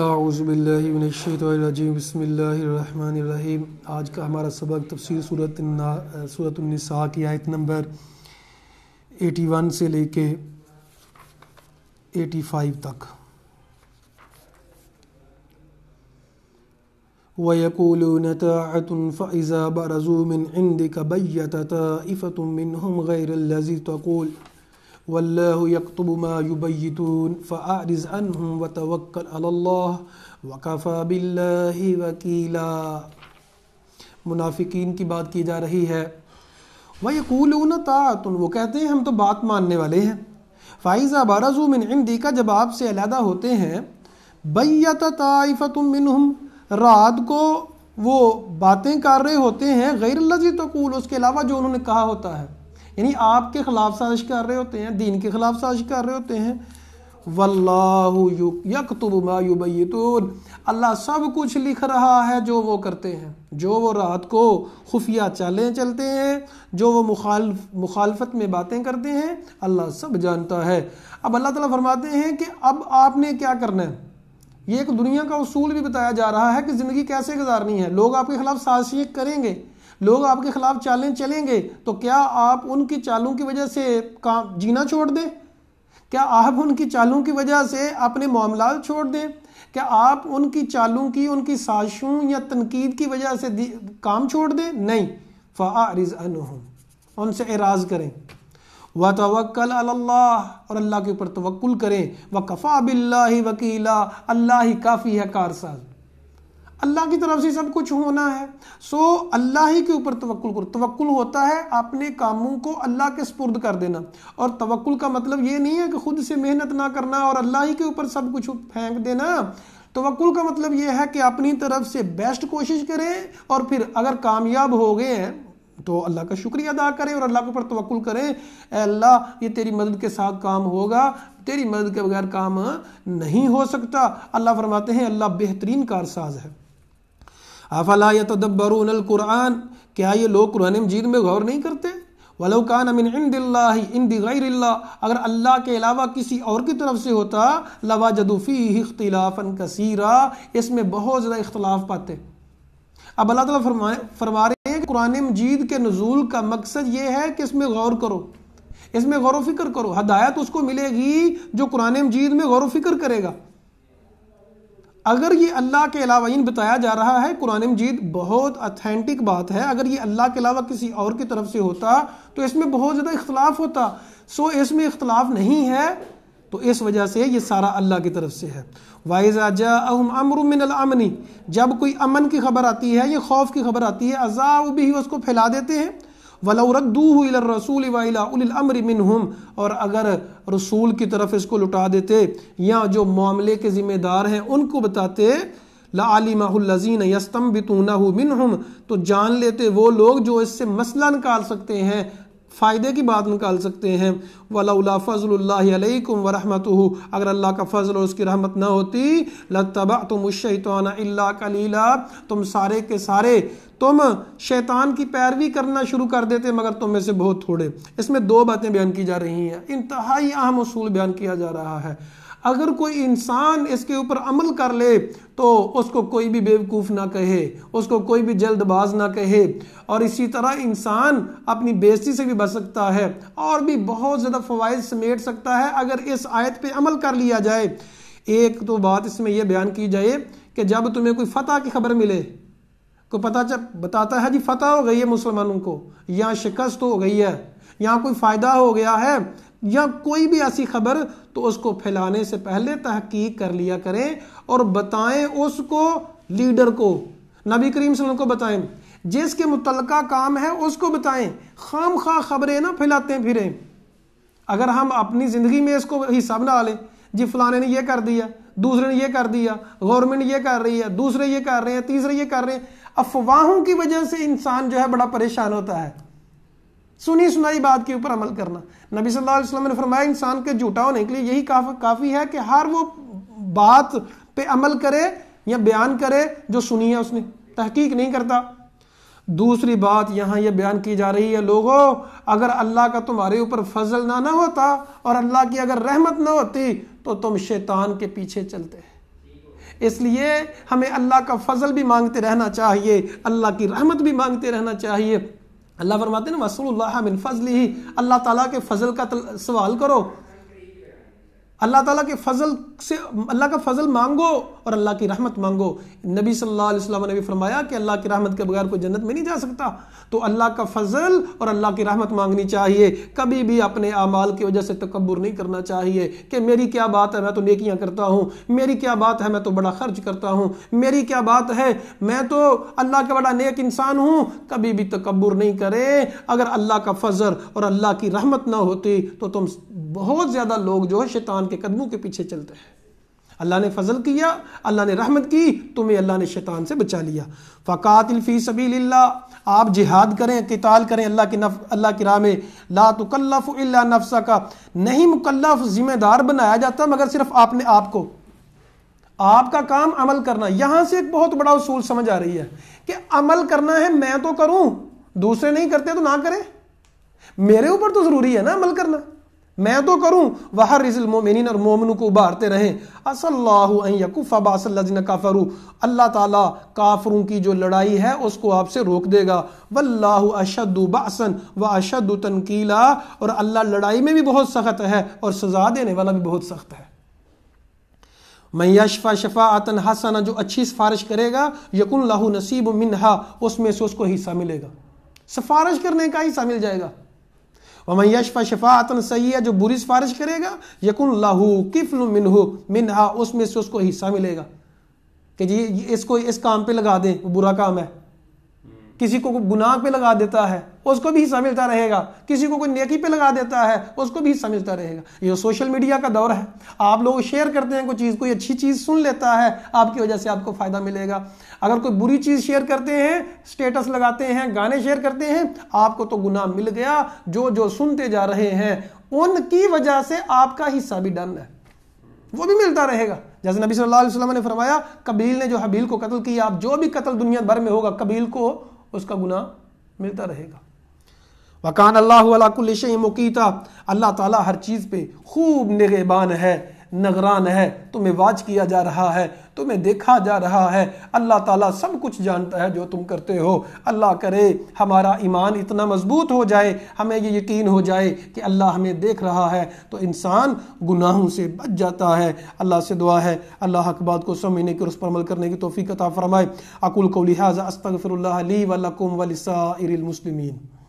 اعوذ باللہ من الشیطان الرجیم بسم اللہ الرحمن الرحیم آج کا ہمارا سبق تفسیر صورت صورت النساء کی آیت نمبر ایٹی ون سے لے کے ایٹی فائیو تک ويقولون طاعة فإذا برزوا من عندك بيت طائفة منهم غير الذي تقول والله يكتب ما يبيتون فأعرز عنهم وتوكل على الله وكفى بالله وكيلا منافقین کی بات کی جا رہی ہے وَيَقُولُونَ تَعَاتٌ وہ کہتے ہیں ہم تو بات ماننے والے ہیں فائزہ بَرَزُوا مِنْ عِنْدِكَ جب آپ سے علیحدہ ہوتے ہیں بَيَّتَ تَعَائِفَةٌ مِّنْهُمْ رات کو وہ باتیں کر رہے ہوتے ہیں غیر اللہ جی تقول اس کے علاوہ جو انہوں نے کہا ہوتا ہے یعنی آپ کے خلاف سازش کر رہے ہوتے ہیں دین کے خلاف سازش کر رہے ہوتے ہیں واللہ یکتب ما یبیتون اللہ سب کچھ لکھ رہا ہے جو وہ کرتے ہیں جو وہ رات کو خفیہ چالیں چلتے ہیں جو وہ مخالفت میں باتیں کرتے ہیں اللہ سب جانتا ہے اب اللہ تعالیٰ فرماتے ہیں کہ اب آپ نے کیا کرنا ہے یہ ایک دنیا کا اصول بھی بتایا جا رہا ہے کہ زندگی کیسے گزارنی ہے لوگ آپ کے خلاف سازشیں کریں گے لوگ آپ کے خلاف چالیں چلیں گے تو کیا آپ ان کی چالوں کی وجہ سے کام جینا چھوڑ دیں کیا آپ ان کی چالوں کی وجہ سے اپنے معاملات چھوڑ دیں کیا آپ ان کی چالوں کی ان کی سازشوں یا تنقید کی وجہ سے کام چھوڑ دیں نہیں ان سے اعراض کریں و توکل اللہ اور اللہ کے اوپر توکل کریں وہ کفا بلّہ وکیلا اللہ ہی کافی ہے کارساز اللہ کی طرف سے سب کچھ ہونا ہے سو اللہ ہی کے اوپر توقل کرو توقل ہوتا ہے اپنے کاموں کو اللہ کے سپرد کر دینا اور توقل کا مطلب یہ نہیں ہے کہ خود سے محنت نہ کرنا اور اللہ ہی کے اوپر سب کچھ پھینک دینا توقل کا مطلب یہ ہے کہ اپنی طرف سے بیسٹ کوشش کریں اور پھر اگر کامیاب ہو گئے ہیں تو اللہ کا شکریہ ادا کریں اور اللہ کے اوپر توقل کریں اے اللہ یہ تیری مدد کے ساتھ کام ہوگا تیری مدد کے بغیر کام نہیں ہو سکتا اللہ فرماتے ہیں اللہ بہترین کارساز ہے افلا یتدبرون القرآن کیا یہ لوگ قرآن مجید میں غور نہیں کرتے ولوکان کان عند اللہ عند غیر اللہ اگر اللہ کے علاوہ کسی اور کی طرف سے ہوتا لوا جدوفی اختلافن کثیرہ اس میں بہت زیادہ اختلاف پاتے اب اللہ تعالیٰ فرما رہے ہیں کہ قرآن مجید کے نزول کا مقصد یہ ہے کہ اس میں غور کرو اس میں غور و فکر کرو ہدایت اس کو ملے گی جو قرآن مجید میں غور و فکر کرے گا اگر یہ اللہ کے علاوہ ان یعنی بتایا جا رہا ہے قرآن مجید بہت اتھینٹک بات ہے اگر یہ اللہ کے علاوہ کسی اور کی طرف سے ہوتا تو اس میں بہت زیادہ اختلاف ہوتا سو اس میں اختلاف نہیں ہے تو اس وجہ سے یہ سارا اللہ کی طرف سے ہے وائز جا اہم امر الامنی جب کوئی امن کی خبر آتی ہے یا خوف کی خبر آتی ہے عذاب بھی اس کو پھیلا دیتے ہیں وَلَوْ رَدُّوهُ إِلَى الرَّسُولِ وَإِلَىٰ أُلِ الْأَمْرِ مِنْهُمْ اور اگر رسول کی طرف اس کو لٹا دیتے یا جو معاملے کے ذمہ دار ہیں ان کو بتاتے لَعَلِمَهُ الَّذِينَ يَسْتَمْبِتُونَهُ مِنْهُمْ تو جان لیتے وہ لوگ جو اس سے مسئلہ نکال سکتے ہیں فائدے کی بات نکال سکتے ہیں فَضْلُ اللَّهِ عَلَيْكُمْ وَرَحْمَتُهُ اگر اللہ کا فضل اور اس کی رحمت نہ ہوتی لَتَّبَعْتُمُ الشَّيْطَانَ إِلَّا قَلِيلًا تم سارے کے سارے تم شیطان کی پیروی کرنا شروع کر دیتے مگر تم میں سے بہت تھوڑے اس میں دو باتیں بیان کی جا رہی ہیں انتہائی اہم اصول بیان کیا جا رہا ہے اگر کوئی انسان اس کے اوپر عمل کر لے تو اس کو کوئی بھی بیوقوف نہ کہے اس کو کوئی بھی جلد باز نہ کہے اور اسی طرح انسان اپنی بیستی سے بھی بچ سکتا ہے اور بھی بہت زیادہ فوائد سمیٹ سکتا ہے اگر اس آیت پہ عمل کر لیا جائے ایک تو بات اس میں یہ بیان کی جائے کہ جب تمہیں کوئی فتح کی خبر ملے کوئی پتہ چل بتاتا ہے جی فتح ہو گئی ہے مسلمانوں کو یا شکست ہو گئی ہے یا کوئی فائدہ ہو گیا ہے یا کوئی بھی ایسی خبر تو اس کو پھیلانے سے پہلے تحقیق کر لیا کریں اور بتائیں اس کو لیڈر کو نبی کریم صلی اللہ علیہ وسلم کو بتائیں جس کے متعلقہ کام ہے اس کو بتائیں خام خواہ خبریں نہ پھیلاتے پھریں اگر ہم اپنی زندگی میں اس کو حساب نہ لیں جی فلانے نے یہ کر دیا دوسرے نے یہ کر دیا گورنمنٹ یہ کر رہی ہے دوسرے یہ کر رہے ہیں تیسرے یہ کر رہے ہیں افواہوں کی وجہ سے انسان جو ہے بڑا پریشان ہوتا ہے سنی سنائی بات کے اوپر عمل کرنا نبی صلی اللہ علیہ وسلم نے فرمایا انسان کے جھوٹا ہونے کے لیے یہی کافی کافی ہے کہ ہر وہ بات پہ عمل کرے یا بیان کرے جو سنی ہے اس نے تحقیق نہیں کرتا دوسری بات یہاں یہ بیان کی جا رہی ہے لوگوں اگر اللہ کا تمہارے اوپر فضل نہ نہ ہوتا اور اللہ کی اگر رحمت نہ ہوتی تو تم شیطان کے پیچھے چلتے اس لیے ہمیں اللہ کا فضل بھی مانگتے رہنا چاہیے اللہ کی رحمت بھی مانگتے رہنا چاہیے اللہ فرماتے ہیں وصول اللہ فضلی ہی اللہ تعالیٰ کے فضل کا سوال کرو اللہ تعالیٰ کے فضل سے اللہ کا فضل مانگو اور اللہ کی رحمت مانگو نبی صلی اللہ علیہ وسلم نے بھی فرمایا کہ اللہ کی رحمت کے بغیر کوئی جنت میں نہیں جا سکتا تو اللہ کا فضل اور اللہ کی رحمت مانگنی چاہیے کبھی بھی اپنے اعمال کی وجہ سے تکبر نہیں کرنا چاہیے کہ میری کیا بات ہے میں تو نیکیاں کرتا ہوں میری کیا بات ہے میں تو بڑا خرچ کرتا ہوں میری کیا بات ہے میں تو اللہ کا بڑا نیک انسان ہوں کبھی بھی تکبر نہیں کرے اگر اللہ کا فضل اور اللہ کی رحمت نہ ہوتی تو تم بہت زیادہ لوگ جو ہے شیطان کے قدموں کے پیچھے چلتے ہیں اللہ نے فضل کیا اللہ نے رحمت کی تمہیں اللہ نے شیطان سے بچا لیا فقات الفی سبیل اللہ آپ جہاد کریں قتال کریں اللہ کی نف... اللہ کی راہ میں لا تکلف الا نفسا کا نہیں مکلف ذمہ دار بنایا جاتا مگر صرف آپ نے آپ کو آپ کا کام عمل کرنا یہاں سے ایک بہت بڑا اصول سمجھ آ رہی ہے کہ عمل کرنا ہے میں تو کروں دوسرے نہیں کرتے تو نہ کریں میرے اوپر تو ضروری ہے نا عمل کرنا میں تو کروں وہ کو ابارتے رہیں کافر اللہ تعالیٰ کافروں کی جو لڑائی ہے اس کو آپ سے روک دے گا اللہ اشد باسن و اشد تنقیلا اور اللہ لڑائی میں بھی بہت سخت ہے اور سزا دینے والا بھی بہت سخت ہے یشفا شفا حسنا جو اچھی سفارش کرے گا یقن اللہ نصیب منہا اس میں سے اس کو حصہ ملے گا سفارش کرنے کا حصہ مل جائے گا ومن ہمیں شفاعت و جو بری سفارش کرے گا یقین اللہ کفل منہ منہا اس میں سے اس کو حصہ ملے گا کہ جی اس کو اس کام پہ لگا دیں وہ برا کام ہے کسی کو کوئی گناہ پہ لگا دیتا ہے اس کو بھی حصہ ملتا رہے گا کسی کو کوئی نیکی پہ لگا دیتا ہے اس کو بھی سمجھتا رہے گا یہ سوشل میڈیا کا دور ہے آپ لوگ شیئر کرتے ہیں کوئی چیز کوئی اچھی چیز سن لیتا ہے آپ کی وجہ سے آپ کو فائدہ ملے گا اگر کوئی بری چیز شیئر کرتے ہیں سٹیٹس لگاتے ہیں گانے شیئر کرتے ہیں آپ کو تو گناہ مل گیا جو جو سنتے جا رہے ہیں ان کی وجہ سے آپ کا حصہ بھی ڈن ہے وہ بھی ملتا رہے گا جیسے نبی صلی اللہ علیہ وسلم نے فرمایا قبیل نے جو حبیل کو قتل کیا آپ جو بھی قتل دنیا بھر میں ہوگا قبیل کو اس کا گناہ ملتا رہے گا وکان اللہ علیہ کلش موقع تھا اللہ تعالیٰ ہر چیز پہ خوب نگہبان ہے نگران ہے تمہیں واج کیا جا رہا ہے تمہیں دیکھا جا رہا ہے اللہ تعالیٰ سب کچھ جانتا ہے جو تم کرتے ہو اللہ کرے ہمارا ایمان اتنا مضبوط ہو جائے ہمیں یہ یقین ہو جائے کہ اللہ ہمیں دیکھ رہا ہے تو انسان گناہوں سے بچ جاتا ہے اللہ سے دعا ہے اللہ بات کو سمجھنے کے اس پر عمل کرنے کی توفیق عطا فرمائے اقول کو استغفر اللہ ولسائر المسلمین